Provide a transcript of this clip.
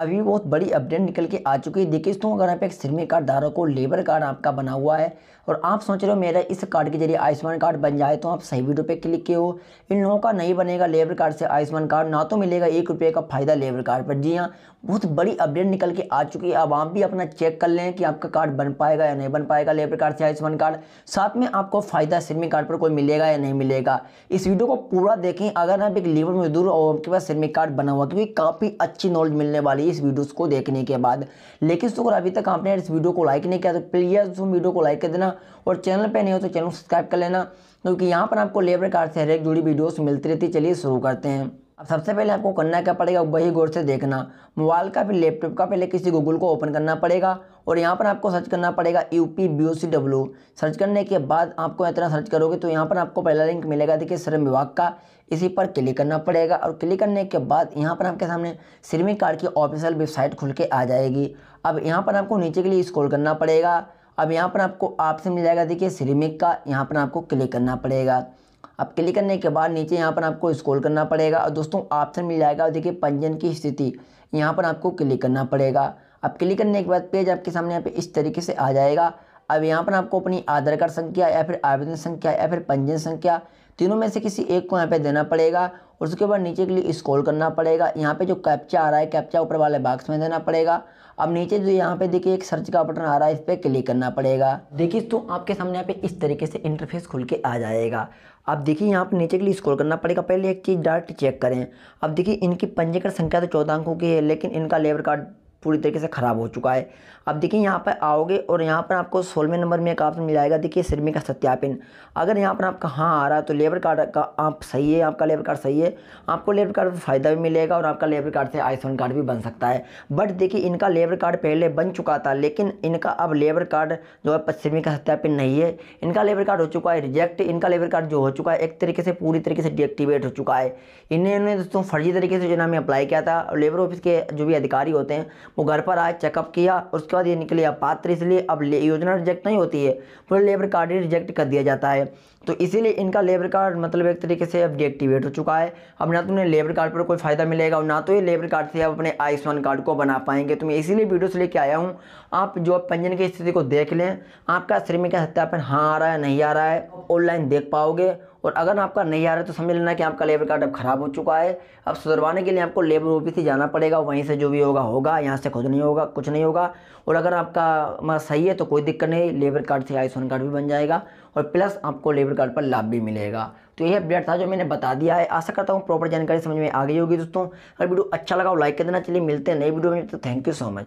अभी बहुत बड़ी अपडेट निकल के आ चुकी है देखिए दोस्तों अगर आप एक श्रमिक कार्ड धारक को लेबर कार्ड आपका बना हुआ है और आप सोच रहे हो मेरा इस कार्ड के जरिए आयुष्मान कार्ड बन जाए तो आप सही वीडियो पे क्लिक किए हो इन लोगों का नहीं बनेगा लेबर कार्ड से आयुष्मान कार्ड ना तो मिलेगा एक रुपये का फ़ायदा लेबर कार्ड पर जी हाँ बहुत बड़ी अपडेट निकल के आ चुकी है अब आप भी अपना चेक कर लें कि आपका कार्ड बन पाएगा या नहीं बन पाएगा लेबर कार्ड से आयुष्मान कार्ड साथ में आपको फ़ायदा श्रमिक कार्ड पर कोई मिलेगा या नहीं मिलेगा इस वीडियो को पूरा देखें अगर आप एक लेबर मजदूर और आपके पास श्रमिक कार्ड बना हुआ क्योंकि तो काफ़ी अच्छी नॉलेज मिलने वाली भाई इस वीडियोस को देखने के बाद लेकिन अगर अभी तक आपने इस वीडियो को लाइक नहीं किया तो प्लीज़ उस वीडियो को लाइक कर देना और चैनल पर नहीं हो तो चैनल सब्सक्राइब कर लेना क्योंकि तो यहाँ पर आपको लेबर कार्ड से हर एक जुड़ी वीडियोज़ मिलती रहती चलिए शुरू करते हैं अब सबसे पहले आपको करना क्या पड़ेगा वही गौर से देखना मोबाइल का फिर लैपटॉप का पहले किसी गूगल को ओपन करना पड़ेगा और यहाँ पर आपको सर्च करना पड़ेगा U P B O C W search करने के बाद आपको इतना सर्च करोगे तो यहाँ पर आपको पहला लिंक मिलेगा देखिए श्रम विभाग का इसी पर क्लिक करना पड़ेगा और क्लिक करने के बाद यहाँ पर आपके सामने श्रमिक कार्ड की ऑफिशियल वेबसाइट खुल के आ जाएगी अब यहाँ पर आपको नीचे के लिए स्क्रॉल करना पड़ेगा अब यहाँ पर आपको आपसे मिल जाएगा देखिए श्रमिक का यहाँ पर आपको क्लिक करना पड़ेगा अब क्लिक करने के बाद नीचे यहाँ पर आपको स्क्रॉल करना पड़ेगा और दोस्तों ऑप्शन मिल जाएगा देखिए पंजीयन की स्थिति यहाँ पर आपको क्लिक करना पड़ेगा अब क्लिक करने के बाद पेज आपके सामने यहाँ पे इस तरीके से आ जाएगा अब यहाँ पर आपको अपनी आधार कार्ड संख्या या फिर आवेदन संख्या या फिर पंजीयन संख्या तीनों में से किसी एक को यहाँ पे देना पड़ेगा और उसके बाद नीचे के लिए स्क्रॉल करना पड़ेगा यहाँ पे जो कैप्चा आ रहा है कैप्चा ऊपर वाले बॉक्स में देना पड़ेगा अब नीचे जो यहाँ पे देखिए एक सर्च का बटन आ रहा है इस पर क्लिक करना पड़ेगा देखिए तो आपके सामने यहाँ पे इस तरीके से इंटरफेस खुल के आ जाएगा अब देखिए यहाँ पर नीचे के लिए स्क्रॉल करना पड़ेगा पहले एक चीज़ डायरेक्ट चेक करें अब देखिए इनकी पंजीकृत संख्या तो चौदह अंकों की है लेकिन इनका लेबर कार्ड पूरी तरीके से ख़राब हो चुका है अब देखिए यहाँ पर आओगे और यहाँ पर आपको सोलहवें नंबर में एक ऑप्शन मिल जाएगा देखिए सिरमी का सत्यापन अगर यहाँ पर आपका हाँ आ रहा है तो लेबर कार्ड का आप सही है आपका लेबर कार्ड सही है आपको लेबर कार्ड पर फ़ायदा भी मिलेगा और आपका लेबर कार्ड से आयुष्मान कार्ड भी बन सकता है बट देखिए इनका लेबर कार्ड पहले बन चुका था लेकिन इनका अब लेबर कार्ड जो है सिरमी का सत्यापन नहीं है इनका लेबर कार्ड हो चुका है रिजेक्ट इनका लेबर कार्ड जो हो चुका है एक तरीके से पूरी तरीके से डिएक्टिवेट हो चुका है इन्हें दोस्तों फर्जी तरीके से जो नाम अप्लाई किया था और लेबर ऑफिस के जो भी अधिकारी होते हैं वो घर पर आए चेकअप किया उसके बाद ये अब पात्र तो इसलिए अब योजना रिजेक्ट नहीं होती है पूरे लेबर कार्ड ही रिजेक्ट कर दिया जाता है तो इसीलिए इनका लेबर कार्ड मतलब एक तरीके से अब डीएक्टिवेट हो चुका है अब ना तो उन्हें लेबर कार्ड पर कोई फ़ायदा मिलेगा और ना तो ये लेबर कार्ड से आप अपने आयुष्मान कार्ड को बना पाएंगे तो मैं इसीलिए वीडियो से लेके आया हूँ आप जो पंजन की स्थिति को देख लें आपका श्रमिक सत्यापन हाँ आ रहा है नहीं आ रहा है ऑनलाइन देख पाओगे और अगर आपका नहीं आ रहा है तो समझ लेना कि आपका लेबर कार्ड अब ख़राब हो चुका है अब सुधरवाने के लिए आपको लेबर ऑफिस ही जाना पड़ेगा वहीं से जो भी होगा होगा यहाँ से कुछ नहीं होगा कुछ नहीं होगा और अगर आपका सही है तो कोई दिक्कत नहीं लेबर कार्ड से आयुष्मान कार्ड भी बन जाएगा और प्लस आपको लेबर कार्ड पर लाभ भी मिलेगा तो यह अपडेट था जो मैंने बता दिया है आशा करता हूँ प्रॉपर जानकारी समझ में आ गई होगी दोस्तों अगर वीडियो अच्छा लगा लाइक कर देना चलिए मिलते हैं नई वीडियो में तो थैंक यू सो मच